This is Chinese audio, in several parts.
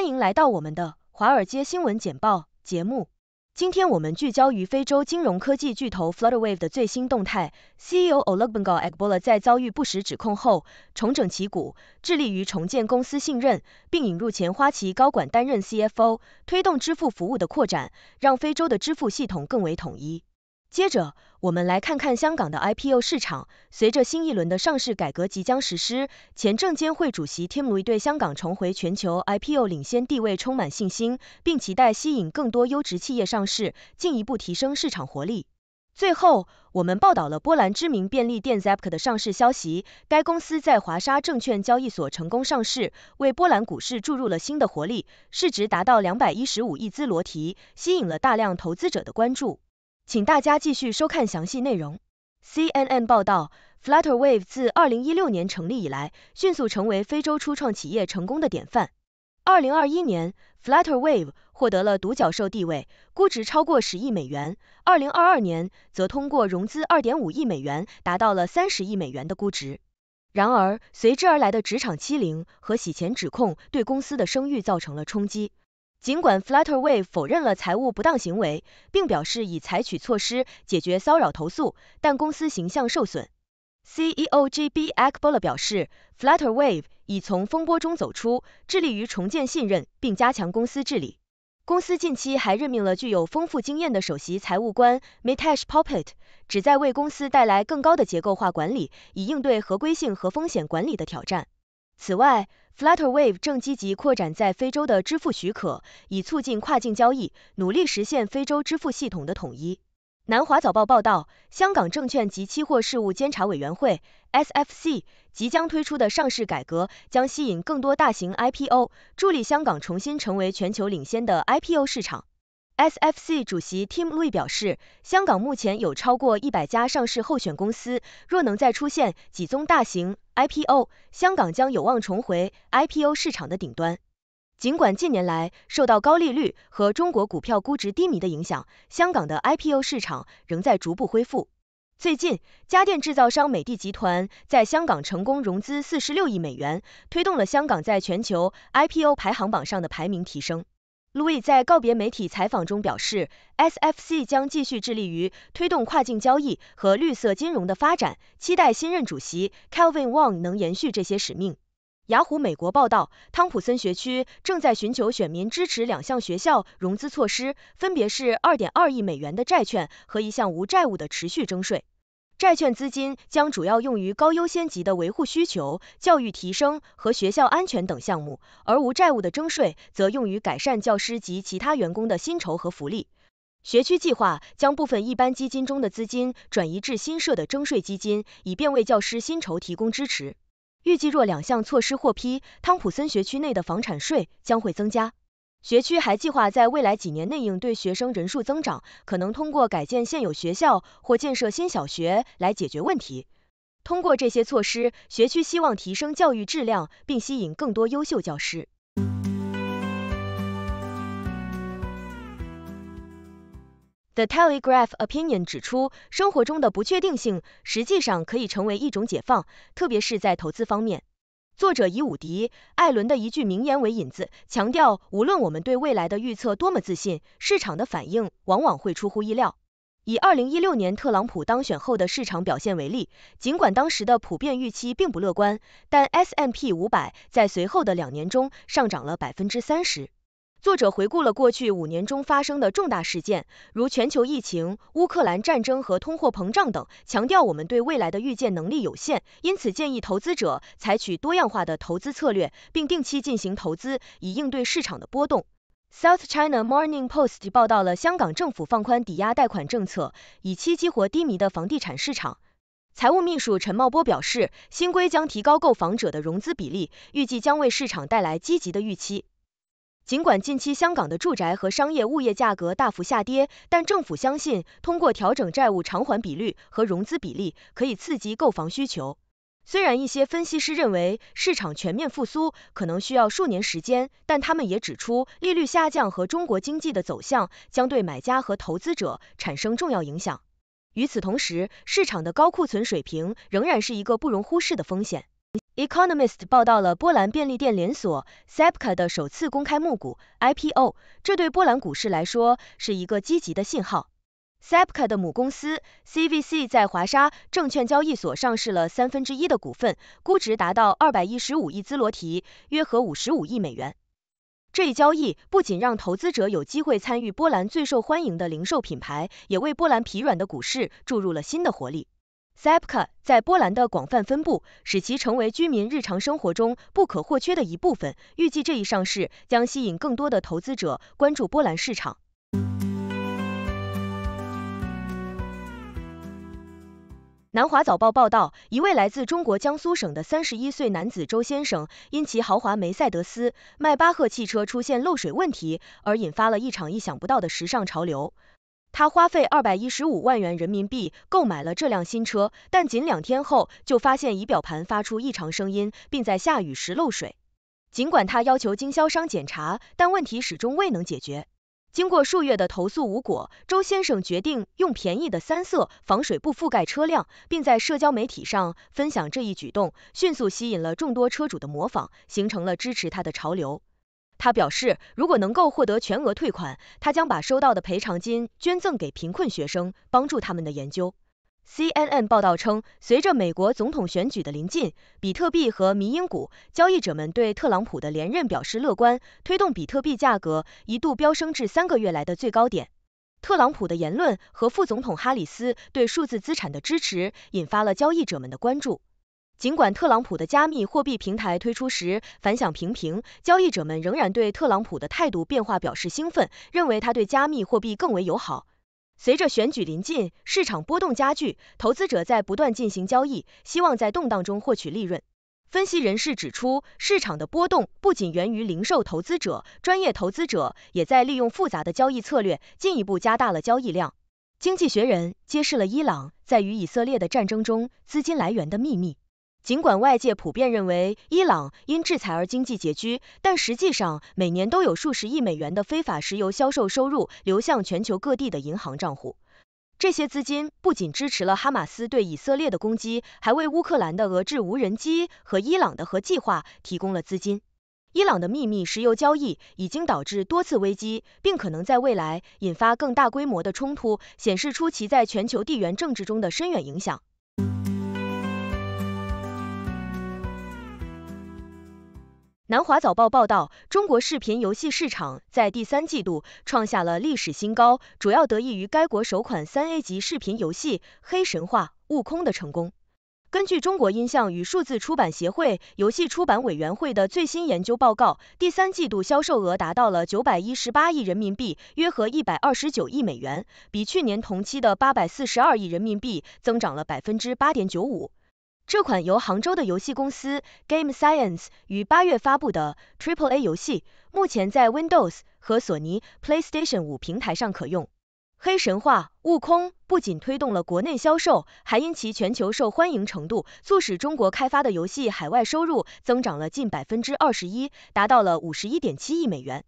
欢迎来到我们的《华尔街新闻简报》节目。今天我们聚焦于非洲金融科技巨头 Flutterwave 的最新动态。CEO o l u b e n g o n Agbola 在遭遇不实指控后重整旗鼓，致力于重建公司信任，并引入前花旗高管担任 CFO，推动支付服务的扩展，让非洲的支付系统更为统一。接着，我们来看看香港的 IPO 市场。随着新一轮的上市改革即将实施，前证监会主席 Lee 对香港重回全球 IPO 领先地位充满信心，并期待吸引更多优质企业上市，进一步提升市场活力。最后，我们报道了波兰知名便利店 Zapka 的上市消息。该公司在华沙证券交易所成功上市，为波兰股市注入了新的活力，市值达到两百一十五亿兹罗提，吸引了大量投资者的关注。请大家继续收看详细内容。CNN 报道，Flutterwave 自2016年成立以来，迅速成为非洲初创企业成功的典范。2021年，Flutterwave 获得了独角兽地位，估值超过十亿美元。2022年，则通过融资2.5亿美元，达到了30亿美元的估值。然而，随之而来的职场欺凌和洗钱指控，对公司的声誉造成了冲击。尽管 Flutterwave 否认了财务不当行为，并表示已采取措施解决骚扰投诉，但公司形象受损。CEO JB a k b o l a 表示，Flutterwave 已从风波中走出，致力于重建信任并加强公司治理。公司近期还任命了具有丰富经验的首席财务官 Metesh Popet，旨在为公司带来更高的结构化管理，以应对合规性和风险管理的挑战。此外，Flutterwave 正积极扩展在非洲的支付许可，以促进跨境交易，努力实现非洲支付系统的统一。南华早报报道，香港证券及期货事务监察委员会 （SFC） 即将推出的上市改革将吸引更多大型 IPO，助力香港重新成为全球领先的 IPO 市场。SFC 主席 Tim Wu 表示，香港目前有超过一百家上市候选公司，若能再出现几宗大型 IPO，香港将有望重回 IPO 市场的顶端。尽管近年来受到高利率和中国股票估值低迷的影响，香港的 IPO 市场仍在逐步恢复。最近，家电制造商美的集团在香港成功融资四十六亿美元，推动了香港在全球 IPO 排行榜上的排名提升。Louis 在告别媒体采访中表示，SFC 将继续致力于推动跨境交易和绿色金融的发展，期待新任主席 c a l v i n Wong 能延续这些使命。雅虎美国报道，汤普森学区正在寻求选民支持两项学校融资措施，分别是2.2亿美元的债券和一项无债务的持续征税。债券资金将主要用于高优先级的维护需求、教育提升和学校安全等项目，而无债务的征税则用于改善教师及其他员工的薪酬和福利。学区计划将部分一般基金中的资金转移至新设的征税基金，以便为教师薪酬提供支持。预计若两项措施获批，汤普森学区内的房产税将会增加。学区还计划在未来几年内应对学生人数增长，可能通过改建现有学校或建设新小学来解决问题。通过这些措施，学区希望提升教育质量，并吸引更多优秀教师。The Telegraph Opinion 指出，生活中的不确定性实际上可以成为一种解放，特别是在投资方面。作者以伍迪·艾伦的一句名言为引子，强调无论我们对未来的预测多么自信，市场的反应往往会出乎意料。以二零一六年特朗普当选后的市场表现为例，尽管当时的普遍预期并不乐观，但 S M P 五百在随后的两年中上涨了百分之三十。作者回顾了过去五年中发生的重大事件，如全球疫情、乌克兰战争和通货膨胀等，强调我们对未来的预见能力有限，因此建议投资者采取多样化的投资策略，并定期进行投资，以应对市场的波动。South China Morning Post 报道了香港政府放宽抵押贷款政策，以期激活低迷的房地产市场。财务秘书陈茂波表示，新规将提高购房者的融资比例，预计将为市场带来积极的预期。尽管近期香港的住宅和商业物业价格大幅下跌，但政府相信通过调整债务偿还比率和融资比例，可以刺激购房需求。虽然一些分析师认为市场全面复苏可能需要数年时间，但他们也指出利率下降和中国经济的走向将对买家和投资者产生重要影响。与此同时，市场的高库存水平仍然是一个不容忽视的风险。《Economist》报道了波兰便利店连锁 Sepka 的首次公开募股 （IPO），这对波兰股市来说是一个积极的信号。Sepka 的母公司 CVC 在华沙证券交易所上市了三分之一的股份，估值达到215亿兹罗提，约合55亿美元。这一交易不仅让投资者有机会参与波兰最受欢迎的零售品牌，也为波兰疲软的股市注入了新的活力。s e p k a 在波兰的广泛分布，使其成为居民日常生活中不可或缺的一部分。预计这一上市将吸引更多的投资者关注波兰市场。南华早报报道，一位来自中国江苏省的三十一岁男子周先生，因其豪华梅赛德斯迈巴赫汽车出现漏水问题，而引发了一场意想不到的时尚潮流。他花费二百一十五万元人民币购买了这辆新车，但仅两天后就发现仪表盘发出异常声音，并在下雨时漏水。尽管他要求经销商检查，但问题始终未能解决。经过数月的投诉无果，周先生决定用便宜的三色防水布覆盖车辆，并在社交媒体上分享这一举动，迅速吸引了众多车主的模仿，形成了支持他的潮流。他表示，如果能够获得全额退款，他将把收到的赔偿金捐赠给贫困学生，帮助他们的研究。CNN 报道称，随着美国总统选举的临近，比特币和民英股交易者们对特朗普的连任表示乐观，推动比特币价格一度飙升至三个月来的最高点。特朗普的言论和副总统哈里斯对数字资产的支持，引发了交易者们的关注。尽管特朗普的加密货币平台推出时反响平平，交易者们仍然对特朗普的态度变化表示兴奋，认为他对加密货币更为友好。随着选举临近，市场波动加剧，投资者在不断进行交易，希望在动荡中获取利润。分析人士指出，市场的波动不仅源于零售投资者，专业投资者也在利用复杂的交易策略，进一步加大了交易量。《经济学人》揭示了伊朗在与以色列的战争中资金来源的秘密。尽管外界普遍认为伊朗因制裁而经济拮据，但实际上每年都有数十亿美元的非法石油销售收入流向全球各地的银行账户。这些资金不仅支持了哈马斯对以色列的攻击，还为乌克兰的俄制无人机和伊朗的核计划提供了资金。伊朗的秘密石油交易已经导致多次危机，并可能在未来引发更大规模的冲突，显示出其在全球地缘政治中的深远影响。南华早报报道，中国视频游戏市场在第三季度创下了历史新高，主要得益于该国首款三 A 级视频游戏《黑神话：悟空》的成功。根据中国音像与数字出版协会游戏出版委员会的最新研究报告，第三季度销售额达到了九百一十八亿人民币，约合一百二十九亿美元，比去年同期的八百四十二亿人民币增长了百分之八点九五。这款由杭州的游戏公司 Game Science 于八月发布的 Triple A 游戏，目前在 Windows 和索尼 PlayStation 五平台上可用。黑神话：悟空不仅推动了国内销售，还因其全球受欢迎程度，促使中国开发的游戏海外收入增长了近百分之二十一，达到了五十一点七亿美元。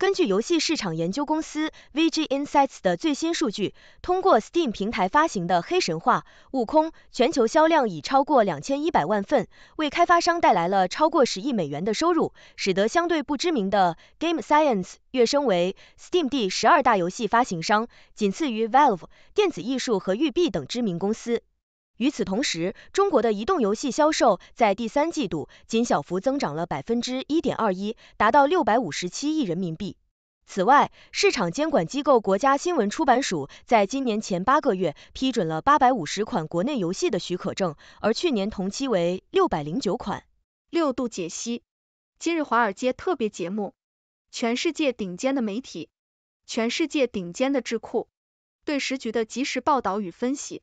根据游戏市场研究公司 VG Insights 的最新数据，通过 Steam 平台发行的《黑神话：悟空》全球销量已超过两千一百万份，为开发商带来了超过十亿美元的收入，使得相对不知名的 Game Science 跃升为 Steam 第十二大游戏发行商，仅次于 Valve、电子艺术和育碧等知名公司。与此同时，中国的移动游戏销售在第三季度仅小幅增长了百分之一点二一，达到六百五十七亿人民币。此外，市场监管机构国家新闻出版署在今年前八个月批准了八百五十款国内游戏的许可证，而去年同期为六百零九款。六度解析，今日华尔街特别节目，全世界顶尖的媒体，全世界顶尖的智库对时局的及时报道与分析。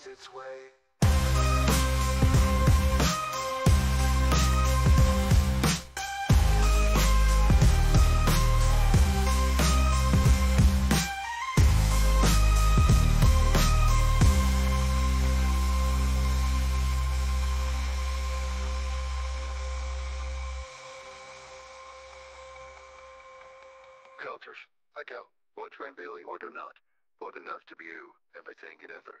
finds its way. cultures, I go, what Billy or do not, but enough to be you, everything and ever.